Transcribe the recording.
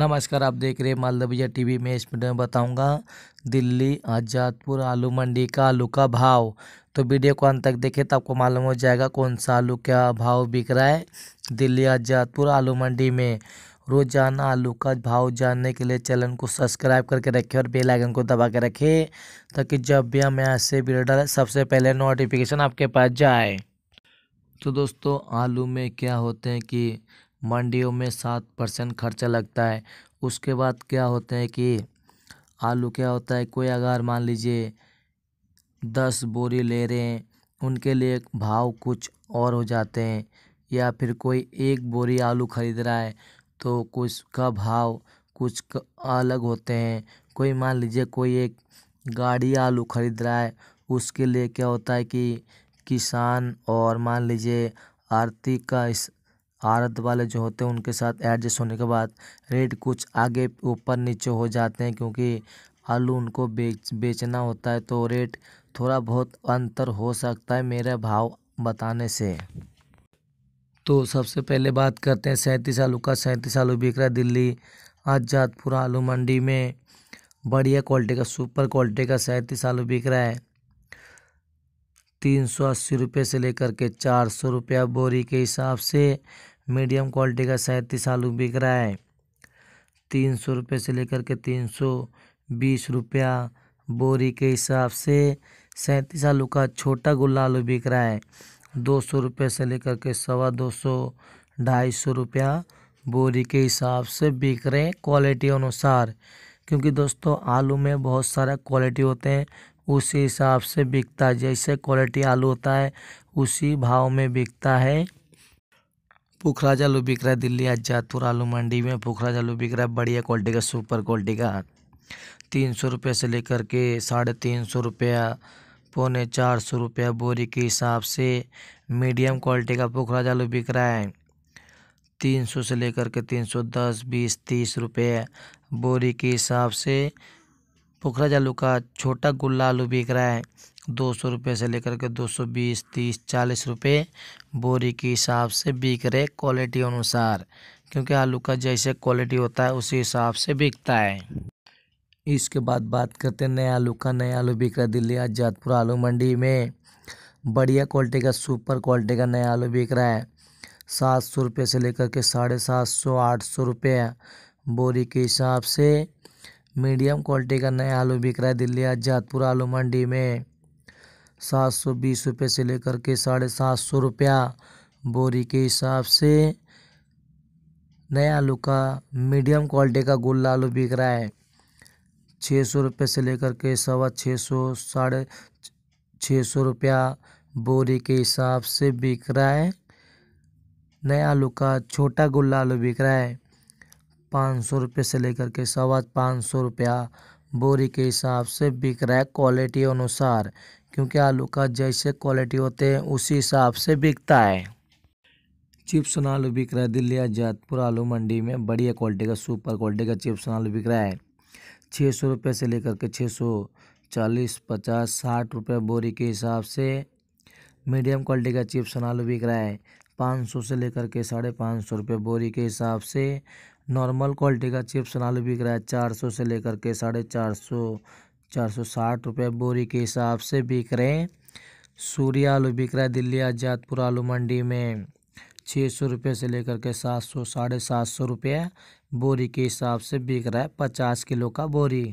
नमस्कार आप देख रहे हैं मालदबिया टीवी में इस वीडियो में बताऊंगा दिल्ली आज़ादपुर आलू मंडी का आलू का भाव तो वीडियो को अंत तक देखें तो आपको मालूम हो जाएगा कौन सा आलू क्या भाव बिक रहा है दिल्ली आज़ादपुर आलू मंडी में रोजाना आलू का भाव जानने के लिए चैनल को सब्सक्राइब करके रखें और बेल आइकन को दबा के रखें ताकि जब भी हम यहाँ से वीडियो डालें सबसे पहले नोटिफिकेशन आपके पास जाए तो दोस्तों आलू में क्या होते हैं कि मंडियों में सात परसेंट खर्चा लगता है उसके बाद क्या होते हैं कि आलू क्या होता है कोई अगर मान लीजिए दस बोरी ले रहे हैं उनके लिए भाव कुछ और हो जाते हैं या फिर कोई एक बोरी आलू खरीद रहा है तो कुछ का भाव कुछ अलग होते हैं कोई मान लीजिए कोई एक गाड़ी आलू खरीद रहा है उसके लिए क्या होता है कि किसान और मान लीजिए आरती का इस आरत वाले जो होते हैं उनके साथ एडजस्ट होने के बाद रेट कुछ आगे ऊपर नीचे हो जाते हैं क्योंकि आलू उनको बेच बेचना होता है तो रेट थोड़ा बहुत अंतर हो सकता है मेरा भाव बताने से तो सबसे पहले बात करते हैं सैंतीस आलू का सैंतीस आलू बिक रहा है दिल्ली आजादपुरा आलू मंडी में बढ़िया क्वालिटी का सुपर क्वालिटी का सैंतीस आलू बिक रहा है तीन सौ अस्सी रुपये से लेकर के चार सौ रुपया बोरी के हिसाब से मीडियम क्वालिटी का सैंतीस आलू बिक रहा है तीन सौ रुपये से लेकर के तीन सौ बीस रुपया बोरी के हिसाब से सैंतीस आलू का छोटा गुल्ला आलू बिक रहा है दो सौ रुपये से लेकर के सवा दो सौ ढाई सौ रुपया बोरी के हिसाब से बिक रहे हैं क्वालिटी अनुसार क्योंकि दोस्तों आलू में बहुत सारा क्वालिटी होते हैं उसी हिसाब से बिकता है जैसे क्वालिटी आलू होता है उसी भाव में बिकता है पोखरा आलू बिक रहा है दिल्ली आजादपुर आलू मंडी में पोखरा आलू बिक रहा है बढ़िया क्वालिटी का सुपर क्वालिटी का तीन सौ रुपये से लेकर के साढ़े तीन सौ रुपया पौने चार सौ रुपया बोरी के हिसाब से मीडियम क्वालिटी का पोखरा आलू बिक रहा है तीन सौ से लेकर के तीन सौ दस बीस तीस रुपये बोरी के हिसाब से पोखरा आलू का छोटा गुल्ला आलू बिक रहा है दो सौ रुपये से लेकर के दो सौ बीस तीस चालीस रुपये बोरी के हिसाब से बिक रहे क्वालिटी अनुसार क्योंकि आलू का जैसे क्वालिटी होता है उसी हिसाब से बिकता है इसके बाद बात करते हैं नए आलू का नया आलू बिक रहा है दिल्ली आजादपुर आलू मंडी में बढ़िया क्वालिटी का सुपर क्वालिटी का नया आलू बिक रहा है सात सौ रुपये से लेकर के साढ़े सात सौ आठ सौ रुपये बोरी के हिसाब से मीडियम क्वालिटी का नया आलू बिक रहा है दिल्ली आजादपुर आलू मंडी में सात सौ बीस रुपये से लेकर के साढ़े सात सौ रुपया बोरी के हिसाब से नया आलू का मीडियम क्वालिटी का गोला आलू बिक रहा है छः सौ रुपये से लेकर के सवा छः सौ साढ़े छः सौ रुपया बोरी के हिसाब से बिक रहा है नया आलू का छोटा गुल्ला आलू बिक रहा है पाँच सौ रुपये से लेकर के सवा पाँच सौ रुपया बोरी के हिसाब से बिक रहा है क्वालिटी अनुसार क्योंकि आलू का जैसे क्वालिटी होते हैं उसी हिसाब से बिकता है चिप्स आलू बिक रहा है दिल्ली जैतपुर आलू मंडी में बढ़िया क्वालिटी का सुपर क्वालिटी का चिप्स आलू बिक रहा है छः सौ रुपये से लेकर के छः सौ चालीस पचास साठ रुपये बोरी के हिसाब से मीडियम क्वालिटी का चिप्स आलू बिक रहा है पाँच सौ से लेकर के साढ़े पाँच सौ रुपये बोरी के हिसाब से नॉर्मल क्वालिटी का चिप्स आलू बिक रहा है चार सौ से लेकर के साढ़े चार सौ चार सौ साठ रुपये बोरी के हिसाब से बिक रहे हैं सूर्य आलू बिक रहा है दिल्ली आजादपुर आलू मंडी में छः सौ रुपये से लेकर के सात सौ साढ़े सात सौ रुपये बोरी के हिसाब से बिक रहा है पचास किलो का बोरी